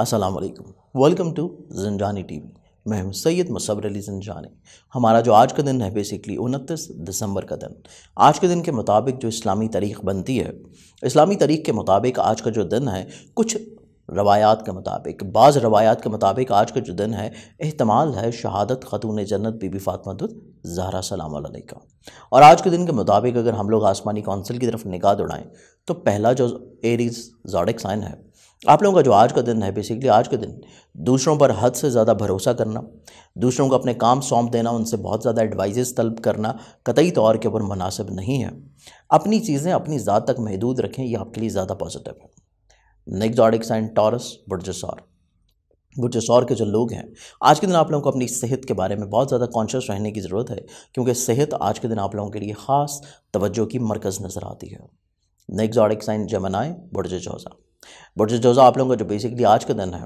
अस्सलाम वालेकुम welcome to जिंजानी TV मैं हूं सैयद मुसवर अली जिंजानी हमारा जो आज का दिन है बेसिकली उनतीस दिसंबर का दिन आज के दिन के मुताबिक जो इस्लामी तारीख बनती है इस्लामी तारीख के मुताबिक आज का जो दिन है कुछ रवायात के मुताबिक बाज़ रवायात के मुताबिक आज का जो दिन है अहतमाल है शहादत खतून जन्नत बीबी फ़ातमा जहरा सलाम का और आज के दिन के मुताबिक अगर हम लोग आसमानी कौंसिल की तरफ निगाह दौड़ाएँ तो पहला जो एरीज जॉडिक साइन है आप लोगों का जो आज का दिन है बेसिकली आज के दिन दूसरों पर हद से ज़्यादा भरोसा करना दूसरों को अपने काम सौंप देना उनसे बहुत ज़्यादा एडवाइजेस तलब करना कतई तौर तो के ऊपर मुनासिब नहीं है अपनी चीज़ें अपनी ज़ात तक महदूद रखें ये आपके लिए ज़्यादा पॉजिटिव है नेक्जॉडिक साइन टॉरस बुर्जसौर बुर्जसौर के जो लोग हैं आज के दिन आप लोगों को अपनी सेहत के बारे में बहुत ज़्यादा कॉन्शियस रहने की ज़रूरत है क्योंकि सेहत आज के दिन आप लोगों के लिए ख़ास तवज्जो की मरकज़ नज़र आती है नेक्जॉडिक साइन जमनाए बुर्ज चौसा बट जोजा आप लोगों का जो बेसिकली आज का दिन है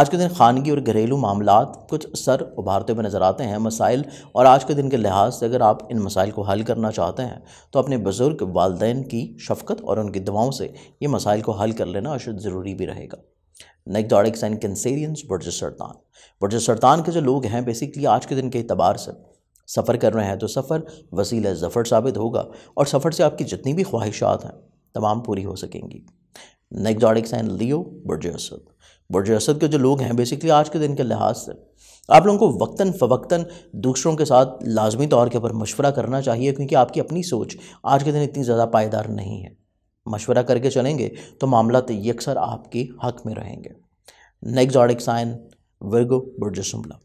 आज के दिन खानगी और घरेलू मामला कुछ सर उभारते हुए नज़र आते हैं मसाइल और आज के दिन के लिहाज से अगर आप इन मसाइल को हल करना चाहते हैं तो अपने बुज़ुर्ग वालदे की शफकत और उनकी दुआओं से ये मसाइल को हल कर लेना अशद ज़रूरी भी रहेगा नेक्डॉडिक्स एंड कंसेरियंस बुरज सरतान बुरज सरतान के जो लोग हैं बेसिकली आज के दिन के अतबार से सफ़र कर रहे हैं तो सफ़र वसीला ज़फ़र साबित होगा और सफ़र से आपकी जितनी भी ख्वाहिशात हैं तमाम पूरी हो सकेंगी नेक्स्ट ऑडिक साइन लियो बुरज असद बुरज असद के जो लोग हैं बेसिकली आज के दिन के लिहाज से आप लोगों को वक्ता फ़वक्ता दूसरों के साथ लाजमी तौर के ऊपर मशवरा करना चाहिए क्योंकि आपकी अपनी सोच आज के दिन इतनी ज़्यादा पायदार नहीं है मशवरा करके चलेंगे तो मामला तो यकसर आपके हक में रहेंगे नेक्स्ट जॉडिक साइन वर्गो बुरज शुमला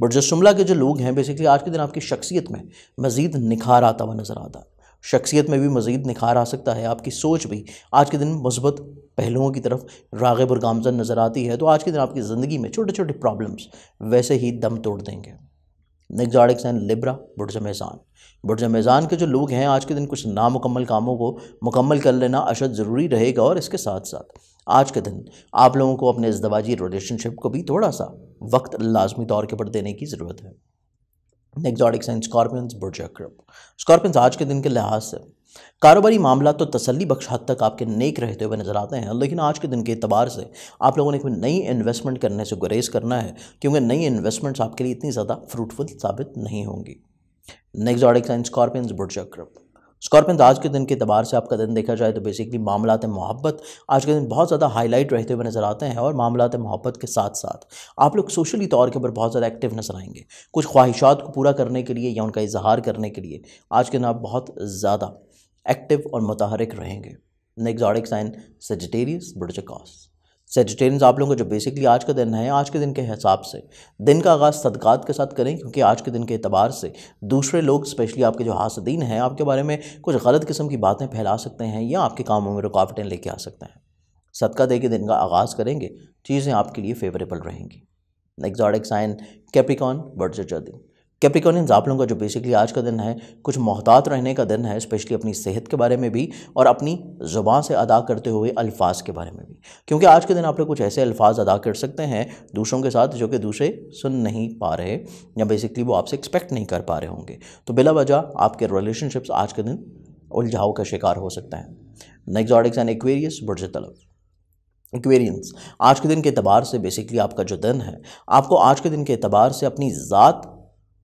बुरज शुमला के जो लोग हैं बेसिकली आज के दिन आपकी शख्सियत में मज़ीद निखार आता हुआ नज़र आता है शख्सियत में भी मज़ीद निखार आ सकता है आपकी सोच भी आज के दिन मस्बत पहलुओं की तरफ रागब और गामजन नज़र आती है तो आज के दिन आपकी ज़िंदगी में छोटे छोटे प्रॉब्लम्स वैसे ही दम तोड़ देंगे नेक्जाडिक्स एंड लिब्रा बुरज मैजान बुरज मैजान के जो लोग हैं आज के दिन कुछ नामुकम्मल कामों को मुकम्मल कर लेना अशद ज़रूरी रहेगा और इसके साथ साथ आज के दिन आप लोगों को अपने इस दवाजी रिलेशनशिप को भी थोड़ा सा वक्त लाजमी तौर के पर देने की ज़रूरत है एग्जॉटिक्स एंड स्कॉर्पियंस बुर्जा ग्रुप स्कॉर्पियंस आज के दिन के लिहाज से कारोबारी मामला तो तसली बख्श हद तक आपके नेक रहते हुए नज़र आते हैं लेकिन आज के दिन के अतबार से आप लोगों ने कोई नई इन्वेस्टमेंट करने से गुरेज करना है क्योंकि नई इन्वेस्टमेंट्स आपके लिए इतनी ज़्यादा फ्रूटफुल साबित नहीं होंगी नेक्स्ट ऑडिक्स एंड स्कॉर्पियंस बुर्जा ग्रुप स्कॉर्पियन आज के दिन के अतबार से आपका दिन देखा जाए तो बेसिकली मामला मोहब्बत आज के दिन बहुत ज़्यादा हाईलाइट रहते हुए नज़र आते हैं और मामला मोहब्बत के साथ साथ आप लोग सोशली तौर के ऊपर बहुत ज़्यादा एक्टिव नज़र आएंगे कुछ ख्वाहिशात को पूरा करने के लिए या उनका इजहार करने के लिए आज के दिन आप बहुत ज़्यादा एक्टिव और मतहरक रहेंगे नेक्जॉडिक साइन सजटेरियस ब्रजकॉस सेजिटेरियंस आप लोगों को जो बेसिकली आज का दिन है आज के दिन के हिसाब से दिन का आगाज़ सदकात के साथ करें क्योंकि आज के दिन के अतबार से दूसरे लोग स्पेशली आपके जो हासदीन हैं आपके बारे में कुछ गलत किस्म की बातें फैला सकते हैं या आपके कामों में रुकावटें लेके आ सकते हैं सदका दे के दिन का आगाज़ करेंगे चीज़ें आपके लिए फेवरेबल रहेंगी एग्जॉटिक साइन कैपिकॉन बर्ड दिन कैपिकोनियंस आप लोगों का जो बेसिकली आज का दिन है कुछ मोहतात रहने का दिन है स्पेशली अपनी सेहत के बारे में भी और अपनी ज़ुबान से अदा करते हुए अल्फाज के बारे में भी क्योंकि आज के दिन आप लोग कुछ ऐसे अल्फाज अदा कर सकते हैं दूसरों के साथ जो कि दूसरे सुन नहीं पा रहे या बेसिकली वो आपसे एक्सपेक्ट नहीं कर पा रहे होंगे तो बिला वजह आपके रिलेशनशिप्स आज के दिन उलझाव का शिकार हो सकते हैं नेक्जॉडिक्स एंड एक्वेरियस बुरज तलब एक्वेरियंस आज के दिन के अतबार से बेसिकली आपका जो दिन है आपको आज के दिन के अतबार से अपनी ज़ात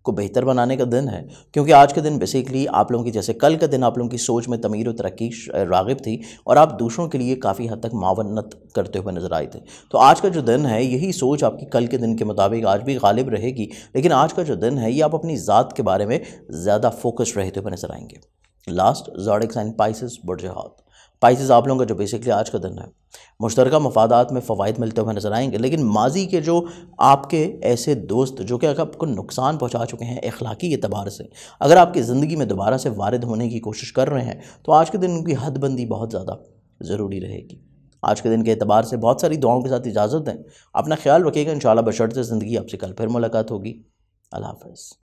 को बेहतर बनाने का दिन है क्योंकि आज के दिन बेसिकली आप लोगों की जैसे कल का दिन आप लोगों की सोच में तमीर और तरक्की रागिब थी और आप दूसरों के लिए काफ़ी हद तक मावनत करते हुए नज़र आए थे तो आज का जो दिन है यही सोच आपकी कल के दिन के मुताबिक आज भी गालिब रहेगी लेकिन आज का जो दिन है ये आप अपनी ज़ात के बारे में ज़्यादा फोकस रहते हुए नज़र आएंगे लास्ट जॉडिक्स एंड पाइसिस बुरजहात पाइसिस आप लोगों का जो बेसिकली आज का दिन है मुश्तर मफादात में फ़वाद मिलते हुए नज़र आएंगे लेकिन माजी के जो आपके ऐसे दोस्त जो कि अगर आपको नुकसान पहुँचा चुके हैं अखलाकी एतबार से अगर आपकी ज़िंदगी में दोबारा से वारद होने की कोशिश कर रहे हैं तो आज के दिन उनकी हदबंदी बहुत ज़्यादा ज़रूरी रहेगी आज के दिन के अतबार से बहुत सारी दुआओं के साथ इजाज़त दें अपना ख्याल रखिएगा इन शाला बशर्त ज़िंदगी आपसे कल फिर मुलाकात होगी अल्लाह हाफ